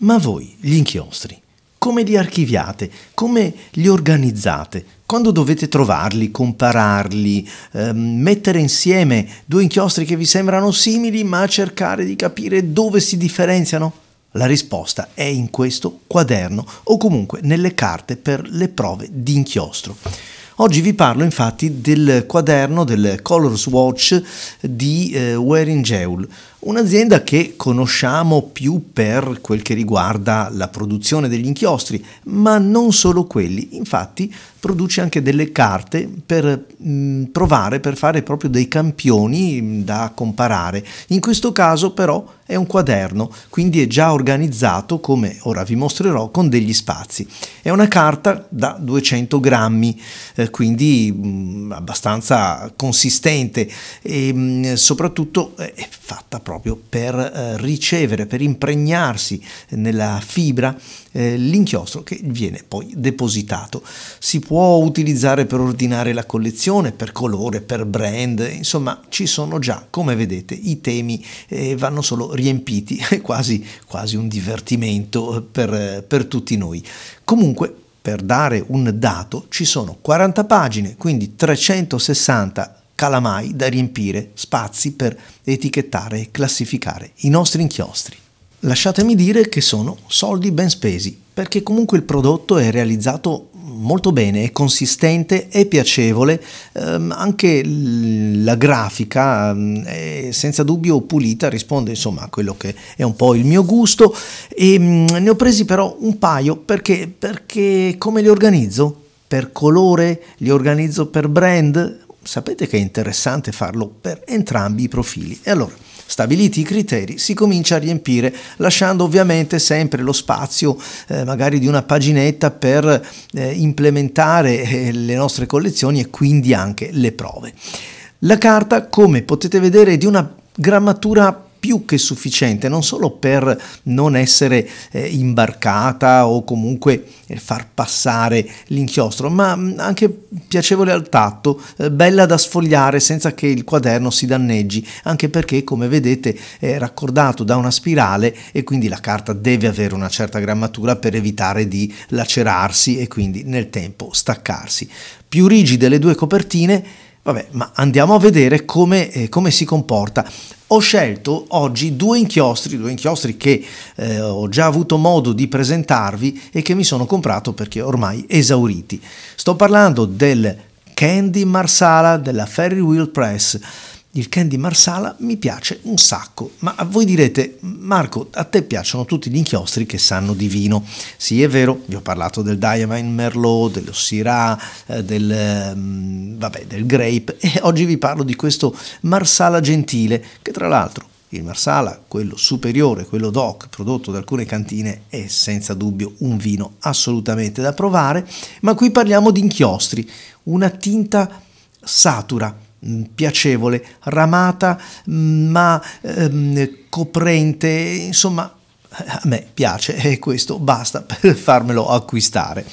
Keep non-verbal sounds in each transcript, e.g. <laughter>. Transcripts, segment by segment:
Ma voi gli inchiostri, come li archiviate? Come li organizzate? Quando dovete trovarli, compararli, eh, mettere insieme due inchiostri che vi sembrano simili ma cercare di capire dove si differenziano? La risposta è in questo quaderno o comunque nelle carte per le prove di inchiostro. Oggi vi parlo infatti del quaderno del Color Swatch di eh, Wearing Joule, un'azienda che conosciamo più per quel che riguarda la produzione degli inchiostri, ma non solo quelli, infatti produce anche delle carte per mh, mm, provare, per fare proprio dei campioni mm, da comparare. In questo caso però è un quaderno, quindi è già organizzato, come ora vi mostrerò, con degli spazi. È una carta da 200 grammi, eh, quindi mh, mm, abbastanza consistente e mh, mm, soprattutto eh, è fatta proprio per eh, ricevere, per impregnarsi nella fibra eh, l'inchiostro che viene poi depositato. Si può utilizzare per ordinare la collezione, per colore, per brand, insomma ci sono già, come vedete, i temi eh, vanno solo riempiti, <laughs> è quasi, quasi un divertimento eh, per, eh, per tutti noi. Comunque per dare un dato ci sono 40 pagine, quindi 360 calamai da riempire, spazi per etichettare e classificare i nostri inchiostri. Lasciatemi dire che sono soldi ben spesi, perché comunque il prodotto è realizzato molto bene, è consistente, è piacevole, ehm, anche la grafica ehm, è senza dubbio pulita, risponde insomma a quello che è un po' il mio gusto e ehm, mh, ne ho presi però un paio perché, perché come li organizzo? Per colore? Li organizzo per brand? Sapete che è interessante farlo per entrambi i profili. E allora Stabiliti i criteri si comincia a riempire, lasciando ovviamente sempre lo spazio eh, magari di una paginetta per eh, implementare eh, le nostre collezioni e quindi anche le prove. La carta, come potete vedere, è di una grammatura più che sufficiente non solo per non essere eh, imbarcata o comunque eh, far passare l'inchiostro, ma mm, anche piacevole al tatto, eh, bella da sfogliare senza che il quaderno si danneggi, anche perché come vedete è raccordato da una spirale e quindi la carta deve avere una certa grammatura per evitare di lacerarsi e quindi nel tempo staccarsi. Più rigide le due copertine, Vabbè, ma andiamo a vedere come, eh, come, si comporta. Ho scelto oggi due inchiostri, due inchiostri che eh, ho già avuto modo di presentarvi e che mi sono comprato perché ormai esauriti. Sto parlando del Candy Marsala della Ferry Wheel Press il candy marsala mi piace un sacco, ma voi direte Marco a te piacciono tutti gli inchiostri che sanno di vino. Sì è vero, vi ho parlato del Diamond Merlot, dello Syrah, eh, del, mm, vabbè, del Grape e oggi vi parlo di questo marsala gentile che tra l'altro il Marsala, quello superiore, quello DOC, prodotto da alcune cantine, è senza dubbio un vino assolutamente da provare, ma qui parliamo di inchiostri, una tinta satura, Mm, piacevole, ramata mm, ma ehm, coprente, insomma a me piace e questo basta <laughs> per farmelo acquistare.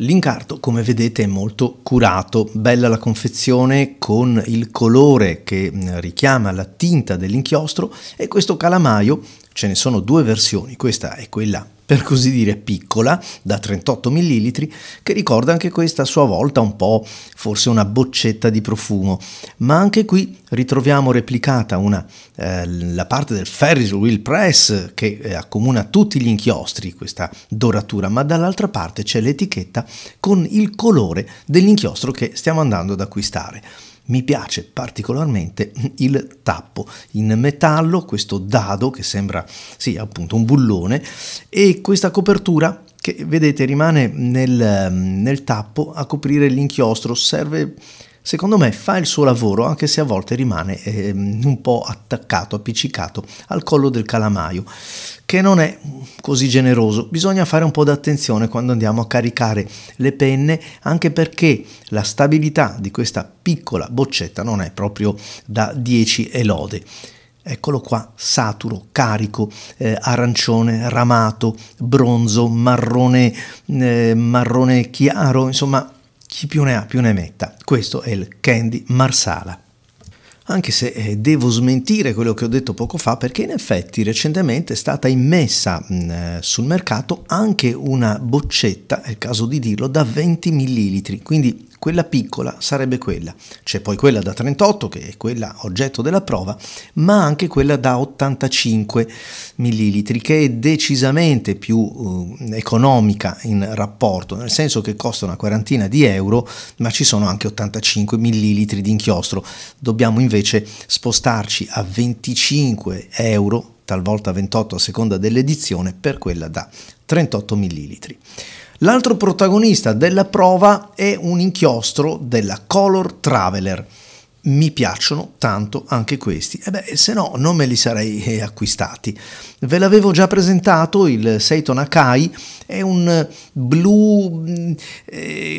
L'incarto, come vedete, è molto curato, bella la confezione con il colore che mm, richiama la tinta dell'inchiostro e questo calamaio ce ne sono due versioni, questa è quella per così dire piccola, da 38 ml, che ricorda anche questa a sua volta un po' forse una boccetta di profumo, ma anche qui ritroviamo replicata una, eh, la parte del Ferris Wheel Press che eh, accomuna tutti gli inchiostri, questa doratura, ma dall'altra parte c'è l'etichetta con il colore dell'inchiostro che stiamo andando ad acquistare. Mi piace particolarmente il tappo in metallo, questo dado che sembra sì, appunto un bullone e questa copertura che vedete rimane nel, nel tappo a coprire l'inchiostro, serve secondo me fa il suo lavoro anche se a volte rimane eh, un po' attaccato, appiccicato al collo del calamaio che non è così generoso. Bisogna fare un po' d'attenzione quando andiamo a caricare le penne, anche perché la stabilità di questa piccola boccetta non è proprio da 10 elode. Eccolo qua, saturo, carico, eh, arancione, ramato, bronzo, marrone, eh, marrone chiaro, insomma chi più ne ha più ne metta. Questo è il Candy Marsala anche se eh, devo smentire quello che ho detto poco fa perché in effetti recentemente è stata immessa mh, mm, eh, sul mercato anche una boccetta, è il caso di dirlo, da 20 millilitri, quindi quella piccola sarebbe quella. C'è poi quella da 38 che è quella oggetto della prova, ma anche quella da 85 ml che è decisamente più eh, economica in rapporto, nel senso che costa una quarantina di euro, ma ci sono anche 85 ml di inchiostro. Dobbiamo invece spostarci a 25 euro talvolta 28 a seconda dell'edizione per quella da 38 millilitri. L'altro protagonista della prova è un inchiostro della Color Traveler. Mi piacciono tanto anche questi, e eh beh, se no non me li sarei eh, acquistati. Ve l'avevo già presentato, il Seiton Akai è un eh, blu, mm, eh,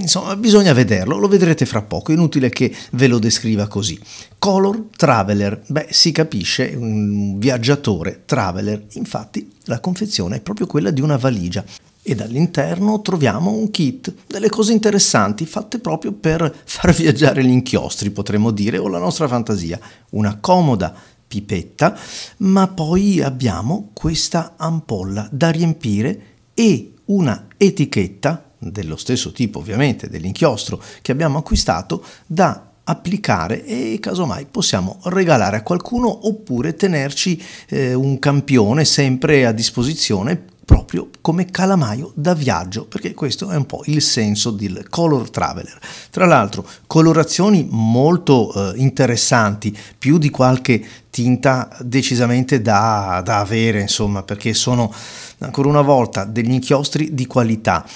insomma bisogna vederlo, lo vedrete fra poco, inutile che ve lo descriva così. Color Traveler, beh si capisce, un viaggiatore, traveler, infatti la confezione è proprio quella di una valigia ed all'interno troviamo un kit, delle cose interessanti fatte proprio per far <laughs> viaggiare gli inchiostri, potremmo dire, o la nostra fantasia. Una comoda pipetta, ma poi abbiamo questa ampolla da riempire e una etichetta, dello stesso tipo ovviamente dell'inchiostro che abbiamo acquistato, da applicare e casomai possiamo regalare a qualcuno oppure tenerci eh, un campione sempre a disposizione proprio come calamaio da viaggio, perché questo è un po' il senso del color traveler. Tra l'altro, colorazioni molto eh, interessanti, più di qualche tinta decisamente da, da avere, insomma, perché sono ancora una volta degli inchiostri di qualità.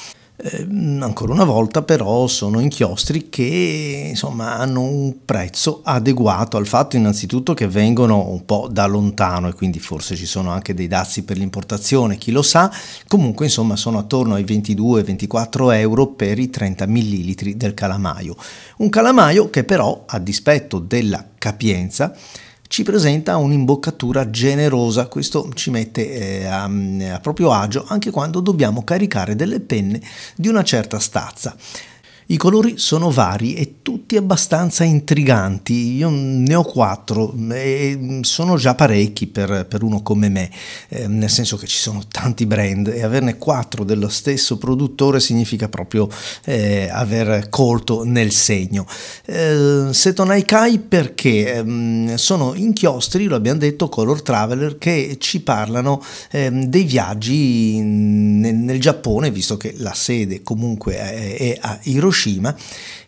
Eh, ancora una volta però sono inchiostri che insomma, hanno un prezzo adeguato al fatto innanzitutto che vengono un po' da lontano e quindi forse ci sono anche dei dazi per l'importazione, chi lo sa, comunque insomma sono attorno ai 22-24 euro per i 30 millilitri del calamaio. Un calamaio che però a dispetto della capienza ci presenta un'imboccatura generosa, questo ci mette eh, a, a proprio agio anche quando dobbiamo caricare delle penne di una certa stazza. I colori sono vari e tutti abbastanza intriganti. Io ne ho quattro e sono già parecchi per, per uno come me, eh, nel senso che ci sono tanti brand e averne quattro dello stesso produttore significa proprio eh, aver colto nel segno. Eh, Setonai Kai perché ehm, sono inchiostri, lo abbiamo detto, Color Traveler che ci parlano ehm, dei viaggi nel, nel Giappone, visto che la sede comunque è, è a Hiroshima Fukushima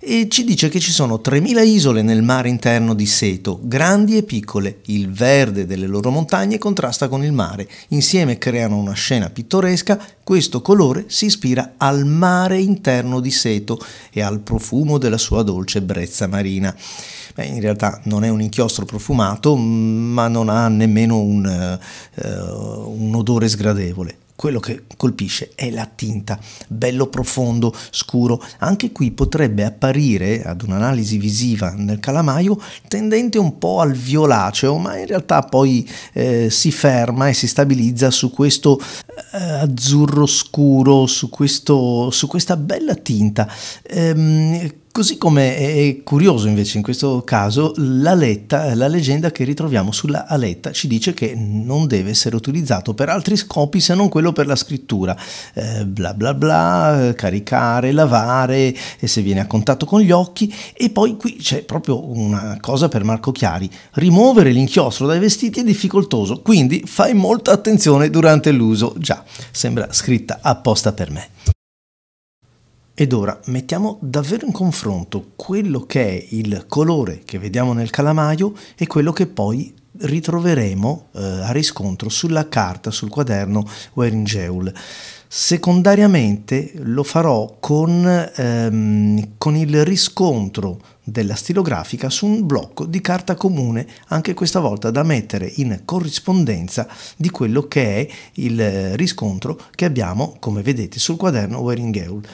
e ci dice che ci sono 3.000 isole nel mare interno di Seto, grandi e piccole. Il verde delle loro montagne contrasta con il mare. Insieme creano una scena pittoresca. Questo colore si ispira al mare interno di Seto e al profumo della sua dolce brezza marina. Beh, in realtà non è un inchiostro profumato, ma non ha nemmeno un, uh, un odore sgradevole quello che colpisce è la tinta, bello profondo, scuro. Anche qui potrebbe apparire ad un'analisi visiva nel calamaio tendente un po' al violaceo, ma in realtà poi eh, si ferma e si stabilizza su questo eh, azzurro scuro, su, questo, su, questa bella tinta. Ehm, Così come è curioso invece in questo caso l'aletta, la leggenda che ritroviamo sulla aletta ci dice che non deve essere utilizzato per altri scopi se non quello per la scrittura, eh, bla bla bla, caricare, lavare e se viene a contatto con gli occhi e poi qui c'è proprio una cosa per Marco Chiari, rimuovere l'inchiostro dai vestiti è difficoltoso, quindi fai molta attenzione durante l'uso, già sembra scritta apposta per me. Ed ora mettiamo davvero in confronto quello che è il colore che vediamo nel calamaio e quello che poi ritroveremo eh, a riscontro sulla carta, sul quaderno Weringeul. Secondariamente lo farò con, ehm, con il riscontro della stilografica su un blocco di carta comune, anche questa volta da mettere in corrispondenza di quello che è il riscontro che abbiamo, come vedete, sul quaderno Weringeul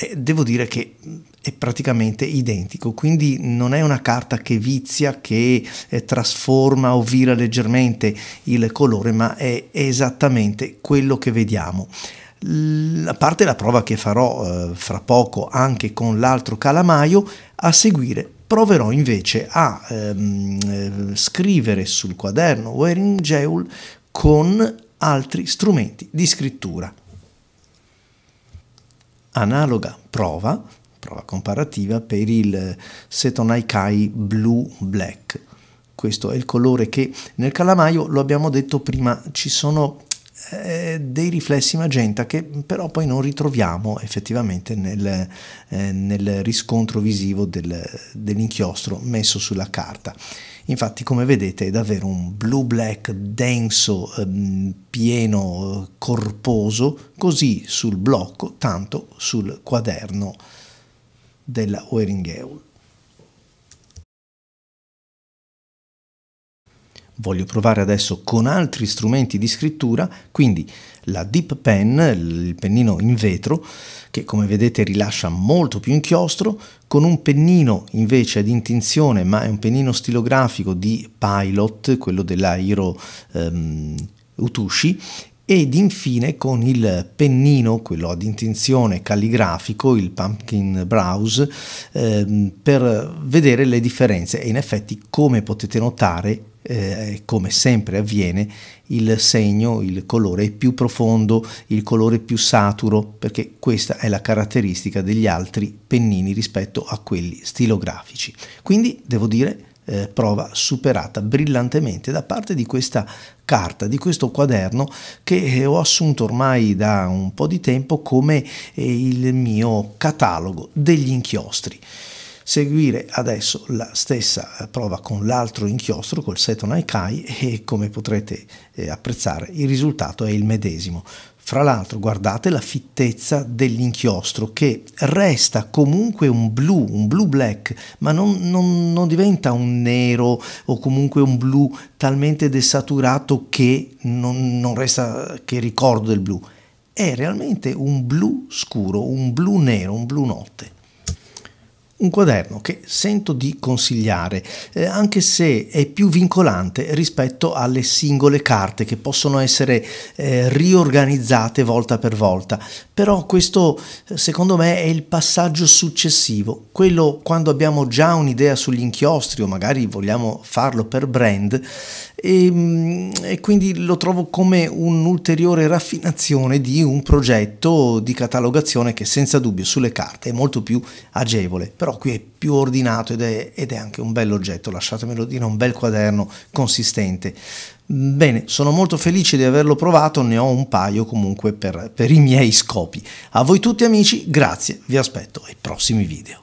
eh, devo dire che è praticamente identico, quindi non è una carta che vizia, che eh, trasforma o vira leggermente il colore, ma è esattamente quello che vediamo. A parte la prova che farò eh, fra poco anche con l'altro calamaio, a seguire proverò invece a ehm, eh, scrivere sul quaderno Wearing Jewel con altri strumenti di scrittura analoga prova, prova comparativa, per il Setonai Kai Blue Black. Questo è il colore che nel calamaio, lo abbiamo detto prima, ci sono eh, dei riflessi magenta che però poi non ritroviamo effettivamente nel, eh, nel riscontro visivo del, dell'inchiostro messo sulla carta. Infatti, come vedete, è davvero un blu-black denso, ehm, pieno, corposo, così sul blocco, tanto sul quaderno della Waringeul. voglio provare adesso con altri strumenti di scrittura, quindi la Deep Pen, il pennino in vetro, che come vedete rilascia molto più inchiostro, con un pennino invece ad intinzione, ma è un pennino stilografico di Pilot, quello della Hiro um, ehm, Utushi, ed infine con il pennino, quello ad intenzione calligrafico, il Pumpkin Browse, ehm, per vedere le differenze e in effetti come potete notare eh, come sempre avviene, il segno, il colore più profondo, il colore più saturo, perché questa è la caratteristica degli altri pennini rispetto a quelli stilografici. Quindi devo dire eh, prova superata brillantemente da parte di questa carta, di questo quaderno che eh, ho assunto ormai da un po' di tempo come eh, il mio catalogo degli inchiostri seguire adesso la stessa eh, prova con l'altro inchiostro, col Seton Aikai e come potrete eh, apprezzare il risultato è il medesimo. Fra l'altro guardate la fittezza dell'inchiostro che resta comunque un blu, un blu black, ma non, non, non diventa un nero o comunque un blu talmente desaturato che non, non resta che ricordo del blu. È realmente un blu scuro, un blu nero, un blu notte. Un quaderno che sento di consigliare, eh, anche se è più vincolante rispetto alle singole carte che possono essere eh, riorganizzate volta per volta. Però questo eh, secondo me è il passaggio successivo, quello quando abbiamo già un'idea sugli inchiostri o magari vogliamo farlo per brand, e, ehm, e quindi lo trovo come un'ulteriore raffinazione di un progetto di catalogazione che senza dubbio sulle carte è molto più agevole, però qui è più ordinato ed è, ed è anche un bel oggetto, lasciatemelo dire, un bel quaderno consistente. Bene, sono molto felice di averlo provato, ne ho un paio comunque per, per i miei scopi. A voi tutti amici, grazie, vi aspetto ai prossimi video.